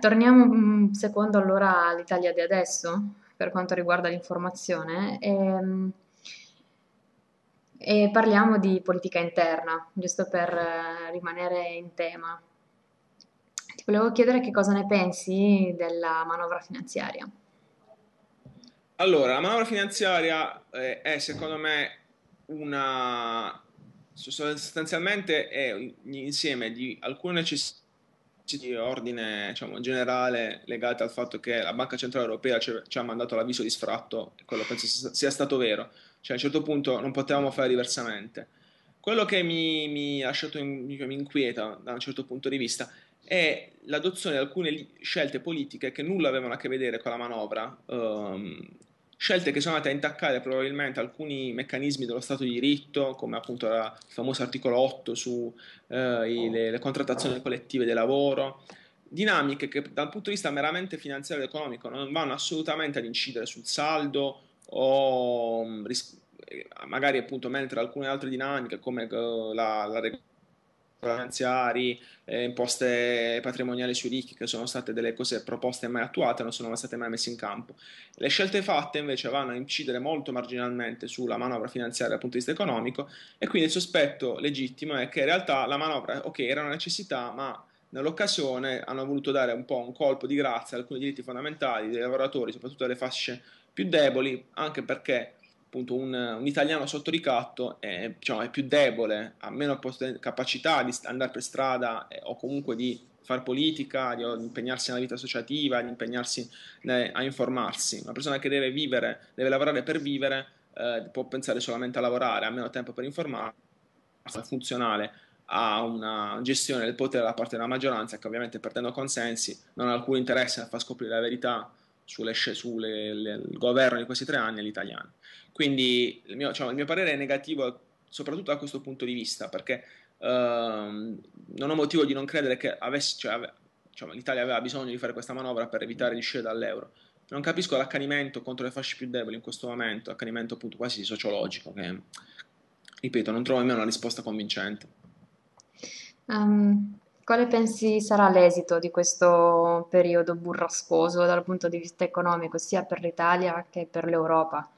Torniamo un mm, secondo allora all'Italia di adesso, per quanto riguarda l'informazione, e, ehm, e parliamo di politica interna, giusto per eh, rimanere in tema. Ti volevo chiedere che cosa ne pensi della manovra finanziaria. Allora, la manovra finanziaria eh, è secondo me una sostanzialmente è un insieme di alcune necessità di ordine diciamo, generale legate al fatto che la Banca Centrale Europea ci, ci ha mandato l'avviso di sfratto, quello penso sia stato vero, cioè a un certo punto non potevamo fare diversamente. Quello che mi, mi, lasciato in, mi inquieta da un certo punto di vista è l'adozione di alcune scelte politiche che nulla avevano a che vedere con la manovra, ehm, scelte che sono andate a intaccare probabilmente alcuni meccanismi dello Stato di diritto, come appunto il famoso articolo 8 sulle eh, contrattazioni collettive del lavoro, dinamiche che dal punto di vista meramente finanziario ed economico non vanno assolutamente ad incidere sul saldo o mm, ris- eh, magari appunto mentre alcune altre dinamiche come eh, la, la finanziari, eh, imposte patrimoniali sui ricchi, che sono state delle cose proposte mai attuate, non sono mai state mai messe in campo. Le scelte fatte invece vanno a incidere molto marginalmente sulla manovra finanziaria dal punto di vista economico e quindi il sospetto legittimo è che in realtà la manovra, ok, era una necessità, ma nell'occasione hanno voluto dare un po' un colpo di grazia a alcuni diritti fondamentali dei lavoratori, soprattutto alle fasce più deboli, anche perché appunto un, un italiano sotto ricatto è, diciamo, è, più debole, ha meno capacità di andare per strada eh, o comunque di fare politica, di, di, impegnarsi nella vita associativa, di impegnarsi ne, a informarsi. Una persona che deve vivere, deve lavorare per vivere, eh, può pensare solamente a lavorare, ha meno tempo per informarsi, è funzionale a una gestione del potere da parte della maggioranza che ovviamente perdendo consensi non ha alcun interesse a far scoprire la verità sul governo di questi tre anni all'italiano. Quindi il mio, diciamo, il mio, parere è negativo soprattutto da questo punto di vista, perché ehm, non ho motivo di non credere che avessi, cioè, ave, diciamo, l'Italia aveva bisogno di fare questa manovra per evitare di uscire dall'euro. Non capisco l'accanimento contro le fasce più deboli in questo momento, accanimento appunto quasi sociologico, che ripeto, non trovo nemmeno una risposta convincente. Um, quale pensi sarà l'esito di questo periodo burrascoso dal punto di vista economico, sia per l'Italia che per l'Europa?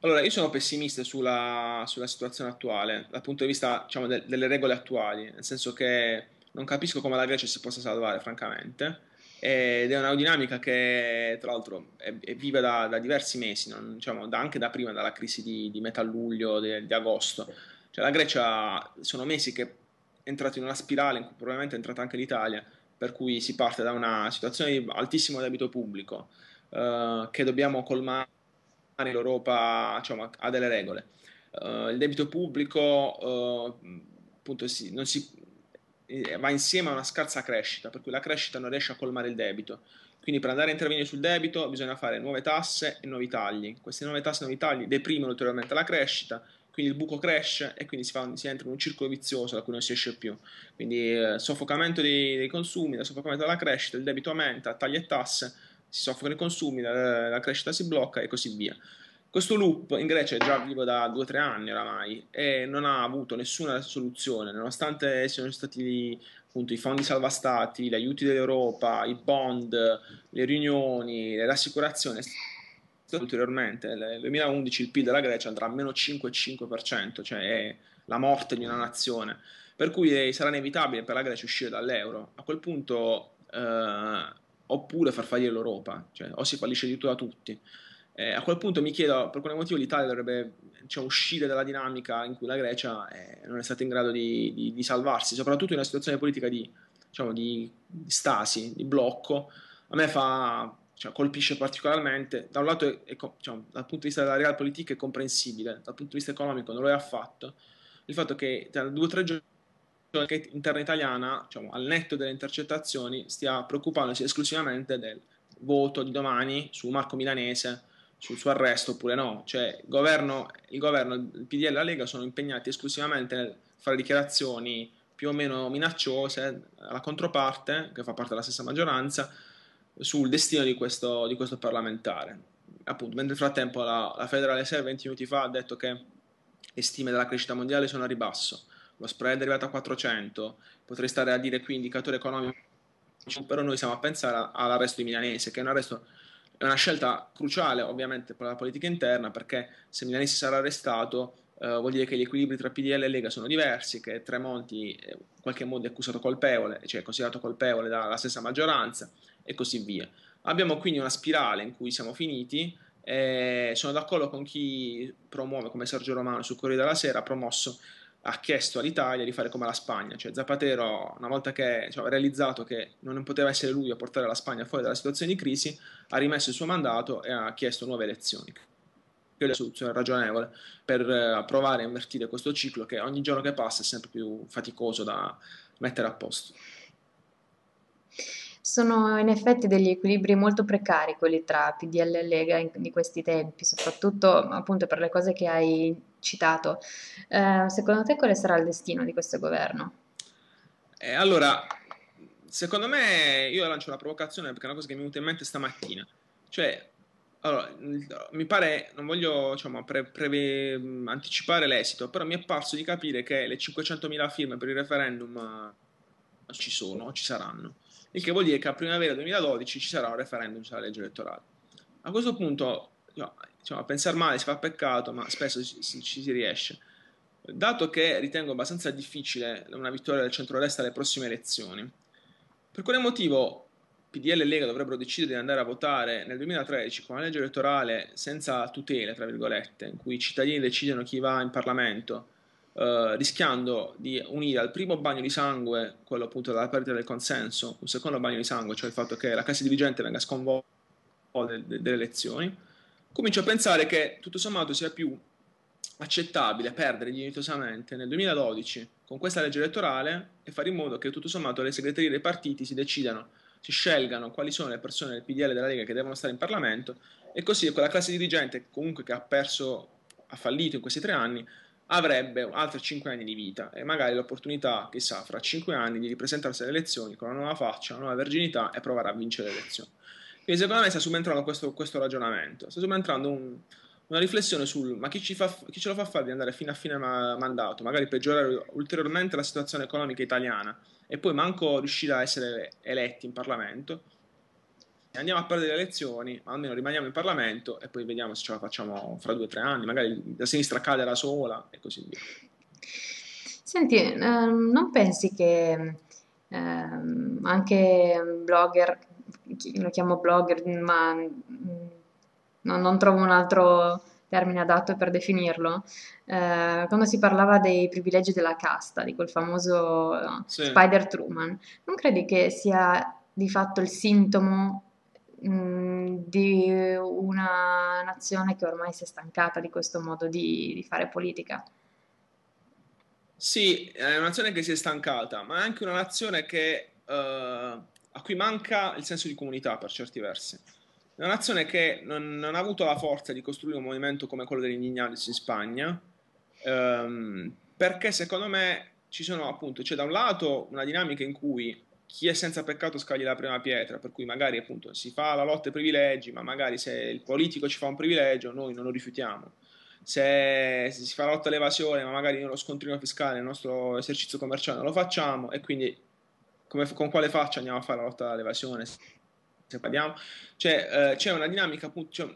Allora, io sono pessimista sulla, sulla situazione attuale, dal punto di vista diciamo, de- delle regole attuali, nel senso che non capisco come la Grecia si possa salvare, francamente ed è una dinamica che tra l'altro è, è vive da, da, diversi mesi, non, diciamo, da, anche da prima, dalla crisi di, di metà luglio, di, di agosto. Cioè, la Grecia sono mesi che entrato in una spirale in cui probabilmente è entrata anche l'Italia, per cui si parte da una situazione di altissimo debito pubblico eh, che dobbiamo colmare, l'Europa diciamo, ha delle regole. Eh, il debito pubblico eh, appunto si, si, eh, va insieme a una scarsa crescita, per cui la crescita non riesce a colmare il debito. Quindi per andare a intervenire sul debito bisogna fare nuove tasse e nuovi tagli. Queste nuove tasse e nuovi tagli deprimono ulteriormente la crescita quindi il buco cresce e quindi si, fa, si entra in un circolo vizioso da cui non si esce più. Quindi eh, soffocamento dei, dei, consumi, da soffocamento della crescita, il debito aumenta, taglia e tasse, si soffocano i consumi, la, la crescita si blocca e così via. Questo loop in Grecia è già vivo da 2-3 anni oramai e non ha avuto nessuna soluzione, nonostante siano stati appunto, i fondi salvastati, gli aiuti dell'Europa, i bond, le riunioni, le rassicurazioni, Esatto. ulteriormente. Nel 2011 il PIL della Grecia andrà a meno 5,5%, cioè è la morte di una nazione. Per cui eh, sarà inevitabile per la Grecia uscire dall'euro. A quel punto, eh, oppure far fallire l'Europa, cioè, o si fallisce di tutto da tutti. Eh, a quel punto mi chiedo per quale motivo l'Italia dovrebbe diciamo, uscire dalla dinamica in cui la Grecia eh, non è stata in grado di, di, di, salvarsi, soprattutto in una situazione politica di, diciamo, di stasi, di blocco. A me fa cioè, colpisce particolarmente. Da un lato, è, è, cioè, dal punto di vista della realpolitik è comprensibile, dal punto di vista economico non lo è affatto. Il fatto che tra due o tre giorni che interna italiana, diciamo, al netto delle intercettazioni, stia preoccupandosi esclusivamente del voto di domani su Marco Milanese, sul suo arresto oppure no. Cioè, il governo, il governo, il PD e la Lega sono impegnati esclusivamente nel fare dichiarazioni più o meno minacciose alla controparte, che fa parte della stessa maggioranza, sul destino di questo, di questo parlamentare. Appunto, mentre nel frattempo la, la Federal Reserve 20 minuti fa ha detto che le stime della crescita mondiale sono a ribasso, lo spread è arrivato a 400, potrei stare a dire qui indicatori economici, però noi siamo a pensare all'arresto di Milanese, che è un arresto è una scelta cruciale ovviamente per la politica interna perché se Milanese sarà arrestato Uh, vuol dire che gli equilibri tra PDL e Lega sono diversi, che Tremonti eh, in qualche modo è accusato colpevole, cioè considerato colpevole dalla stessa maggioranza e così via. Abbiamo quindi una spirale in cui siamo finiti. E sono d'accordo con chi promuove, come Sergio Romano su Corriere della Sera, ha promosso, ha chiesto all'Italia di fare come la Spagna, cioè Zapatero, una volta che cioè, ha realizzato che non poteva essere lui a portare la Spagna fuori dalla situazione di crisi, ha rimesso il suo mandato e ha chiesto nuove elezioni che la soluzione ragionevole per eh, provare a invertire questo ciclo che ogni giorno che passa è sempre più faticoso da mettere a posto. Sono in effetti degli equilibri molto precari quelli tra PDL e Lega di questi tempi, soprattutto appunto per le cose che hai citato. Eh, secondo te quale sarà il destino di questo governo? Eh, allora, secondo me io lancio la provocazione perché è una cosa che mi è venuta in mente stamattina. Cioè, allora, mi pare, non voglio diciamo, pre- preve- anticipare l'esito, però mi è parso di capire che le 500.000 firme per il referendum eh, ci sono, ci saranno, il che vuol dire che a primavera 2012 ci sarà un referendum sulla legge elettorale. A questo punto, diciamo, a pensare male si fa peccato, ma spesso ci, ci, ci si riesce. Dato che ritengo abbastanza difficile una vittoria del centro-destra alle prossime elezioni, per quale motivo PDL e Lega dovrebbero decidere di andare a votare nel 2013 con una legge elettorale senza tutele, tra virgolette, in cui i cittadini decidono chi va in Parlamento, eh, rischiando di unire al primo bagno di sangue, quello appunto della perdita del consenso, un secondo bagno di sangue, cioè il fatto che la classe dirigente venga sconvolta delle, delle elezioni, comincio a pensare che tutto sommato sia più accettabile perdere dignitosamente nel 2012 con questa legge elettorale e fare in modo che tutto sommato le segreterie dei partiti si decidano si scelgano quali sono le persone del PDL della Lega che devono stare in Parlamento e così quella classe dirigente comunque che ha perso, ha fallito in questi tre anni, avrebbe altri cinque anni di vita e magari l'opportunità, chissà, fra cinque anni di ripresentarsi alle elezioni con una nuova faccia, una nuova virginità e provare a vincere le elezioni. Quindi secondo me sta subentrando questo, questo ragionamento, sta subentrando un, una riflessione sul ma chi, fa, chi, ce lo fa fare di andare fino a fine ma- mandato, magari peggiorare ulteriormente la situazione economica italiana e poi manco riuscire a essere eletti in Parlamento. Andiamo a perdere le elezioni, ma almeno rimaniamo in Parlamento e poi vediamo se ce la facciamo fra due o tre anni, magari la sinistra cade da sola e così via. Senti, ehm, non pensi che ehm, anche blogger, lo chiamo blogger, ma mm, non, non trovo un altro termine adatto per definirlo, eh, quando si parlava dei privilegi della casta, di quel famoso eh, sì. Spider Truman, non credi che sia di fatto il sintomo mh, mm, di una nazione che ormai si è stancata di questo modo di, di fare politica? Sì, è una nazione che si è stancata, ma è anche una nazione che, eh, a cui manca il senso di comunità per certi versi. È una nazione che non, non, ha avuto la forza di costruire un movimento come quello degli Indignales in Spagna, ehm, perché secondo me ci sono appunto, c'è cioè da un lato una dinamica in cui chi è senza peccato scagli la prima pietra, per cui magari appunto si fa la lotta ai privilegi, ma magari se il politico ci fa un privilegio noi non lo rifiutiamo. Se, si fa la lotta all'evasione, ma magari nello scontrino fiscale nel nostro esercizio commerciale non lo facciamo e quindi come, con quale faccia andiamo a fare la lotta all'evasione se cioè, parliamo, cioè, eh, c'è una dinamica, appunto, cioè,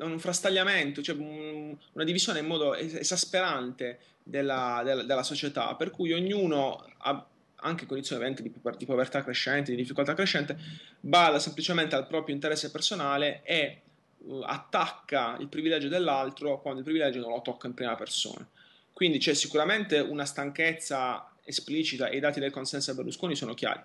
un frastagliamento, cioè un, una divisione in modo es- esasperante della, della, della, società, per cui ognuno ha anche condizioni ovviamente di, di povertà crescente, di difficoltà crescente, balla semplicemente al proprio interesse personale e uh, attacca il privilegio dell'altro quando il privilegio non lo tocca in prima persona. Quindi c'è sicuramente una stanchezza esplicita e i dati del consenso a Berlusconi sono chiari.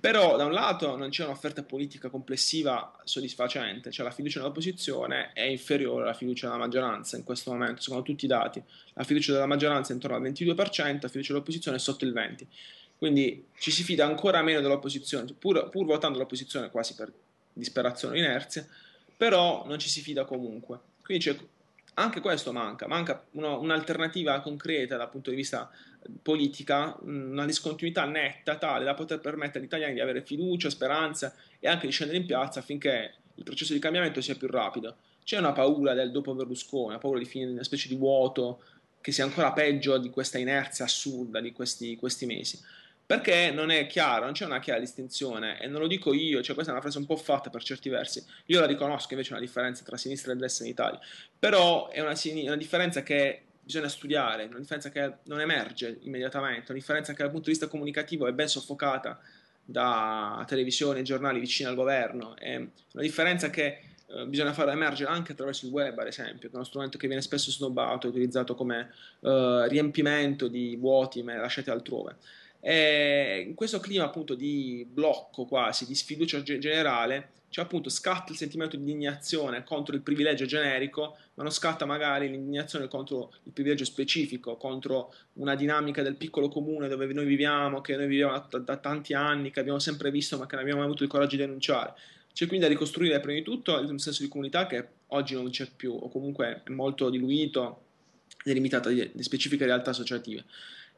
Però da un lato non c'è un'offerta politica complessiva soddisfacente, cioè la fiducia dell'opposizione è inferiore alla fiducia della maggioranza in questo momento, secondo tutti i dati. La fiducia della maggioranza è intorno al 22%, la fiducia dell'opposizione è sotto il 20%. Quindi ci si fida ancora meno dell'opposizione, pur, pur votando l'opposizione quasi per disperazione o inerzia, però non ci si fida comunque. Quindi c'è anche questo manca, manca uno, un'alternativa concreta dal punto di vista eh, politica, una discontinuità netta tale da poter permettere agli italiani di avere fiducia, speranza e anche di scendere in piazza affinché il processo di cambiamento sia più rapido. C'è una paura del dopo Berlusconi, una paura di finire in una specie di vuoto che sia ancora peggio di questa inerzia assurda di questi, questi mesi. Perché non è chiaro, non c'è una chiara distinzione, e non lo dico io, cioè questa è una frase un po' fatta per certi versi, io la riconosco invece una differenza tra sinistra e destra in Italia, però è una, una differenza che bisogna studiare, una differenza che non emerge immediatamente, una differenza che dal punto di vista comunicativo è ben soffocata da televisione e giornali vicini al governo, è una differenza che eh, bisogna farla emergere anche attraverso il web, ad esempio, che è uno strumento che viene spesso snobbato e utilizzato come eh, riempimento di vuoti lasciati altrove. Eh, in questo clima appunto di blocco quasi, di sfiducia generale, cioè appunto scatta il sentimento di indignazione contro il privilegio generico, ma non scatta magari l'indignazione contro il privilegio specifico, contro una dinamica del piccolo comune dove noi viviamo, che noi viviamo da, da tanti anni, che abbiamo sempre visto ma che non abbiamo mai avuto il coraggio di denunciare. C'è quindi da ricostruire prima di tutto un senso di comunità che oggi non c'è più o comunque è molto diluito, delimitata limitato di specifiche realtà associative.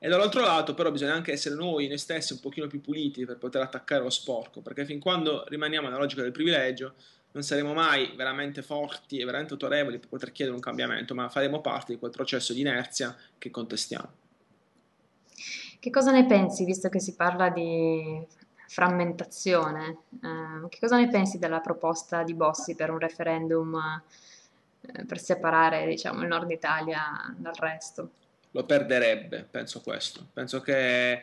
E dall'altro lato però bisogna anche essere noi, noi stessi, un pochino più puliti per poter attaccare lo sporco, perché fin quando rimaniamo nella logica del privilegio non saremo mai veramente forti e veramente autorevoli per poter chiedere un cambiamento, ma faremo parte di quel processo di inerzia che contestiamo. Che cosa ne pensi, visto che si parla di frammentazione, eh, che cosa ne pensi della proposta di Bossi per un referendum eh, per separare diciamo, il nord Italia dal resto? lo perderebbe, penso questo. Penso che eh,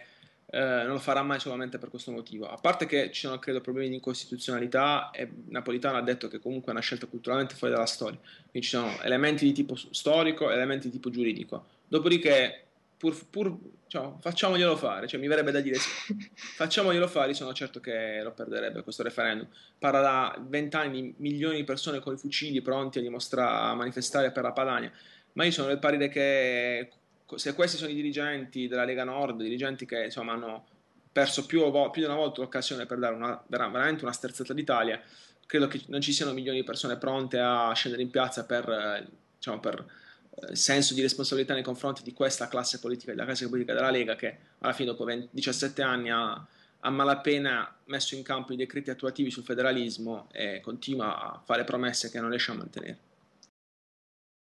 non lo farà mai solamente per questo motivo. A parte che ci sono, credo, problemi di incostituzionalità e Napolitano ha detto che comunque è una scelta culturalmente fuori dalla storia. Quindi ci sono elementi di tipo storico, elementi di tipo giuridico. Dopodiché, pur, pur diciamo, facciamoglielo fare, cioè, mi verrebbe da dire sì. facciamoglielo fare, sono certo che lo perderebbe questo referendum. Parla da vent'anni di milioni di persone con i fucili pronti a, a manifestare per la Padania. Ma io sono del parere che se questi sono i dirigenti della Lega Nord, dirigenti che insomma, hanno perso più, vo- più, di una volta l'occasione per dare una, veramente una sterzata d'Italia, credo che non ci siano milioni di persone pronte a scendere in piazza per, eh, diciamo, per eh, senso di responsabilità nei confronti di questa classe politica, della classe politica della Lega che alla fine dopo 20, 17 anni ha a malapena messo in campo i decreti attuativi sul federalismo e continua a fare promesse che non riesce a mantenere.